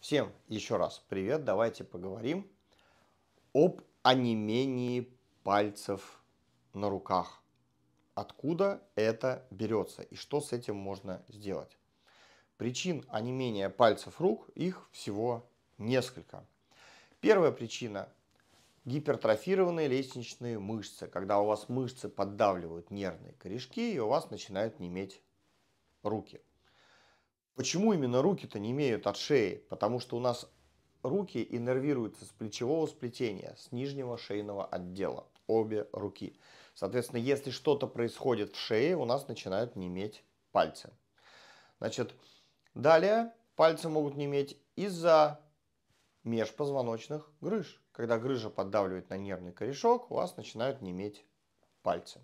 Всем еще раз привет. Давайте поговорим об онемении пальцев на руках. Откуда это берется и что с этим можно сделать? Причин онемения пальцев рук их всего несколько. Первая причина – гипертрофированные лестничные мышцы, когда у вас мышцы поддавливают нервные корешки и у вас начинают неметь руки. Почему именно руки-то не имеют от шеи? Потому что у нас руки иннервируются с плечевого сплетения, с нижнего шейного отдела, обе руки. Соответственно, если что-то происходит в шее, у нас начинают неметь пальцы. Значит, далее пальцы могут неметь из-за межпозвоночных грыж. Когда грыжа поддавливает на нервный корешок, у вас начинают неметь пальцы.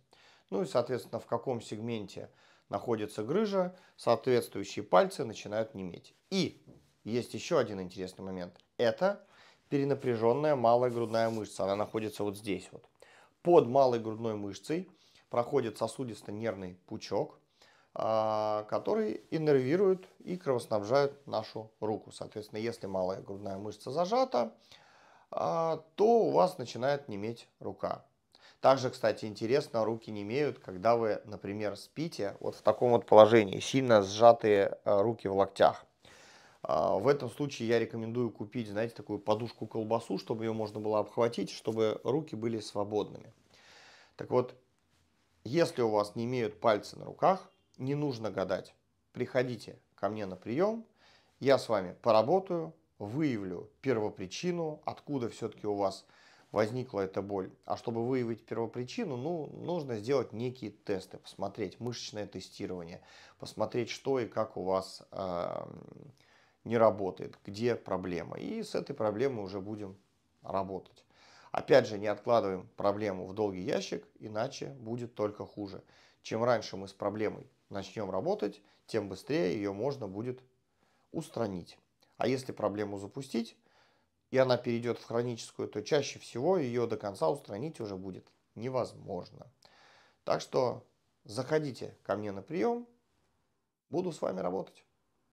Ну и, соответственно, в каком сегменте находится грыжа, соответствующие пальцы начинают неметь. И есть еще один интересный момент. Это перенапряженная малая грудная мышца. Она находится вот здесь вот. Под малой грудной мышцей проходит сосудисто-нервный пучок, а, который иннервирует и кровоснабжает нашу руку. Соответственно, если малая грудная мышца зажата, а, то у вас начинает неметь рука. Также, кстати, интересно, руки не имеют, когда вы, например, спите вот в таком вот положении, сильно сжатые э, руки в локтях. А, в этом случае я рекомендую купить, знаете, такую подушку-колбасу, чтобы ее можно было обхватить, чтобы руки были свободными. Так вот, если у вас не имеют пальцы на руках, не нужно гадать. Приходите ко мне на прием, я с вами поработаю, выявлю первопричину, откуда все-таки у вас возникла эта боль. А чтобы выявить первопричину, ну, нужно сделать некие тесты, посмотреть мышечное тестирование, посмотреть, что и как у вас э, не работает, где проблема. И с этой проблемой уже будем работать. Опять же, не откладываем проблему в долгий ящик, иначе будет только хуже. Чем раньше мы с проблемой начнем работать, тем быстрее ее можно будет устранить. А если проблему запустить, и она перейдет в хроническую, то чаще всего ее до конца устранить уже будет невозможно. Так что заходите ко мне на прием, буду с вами работать.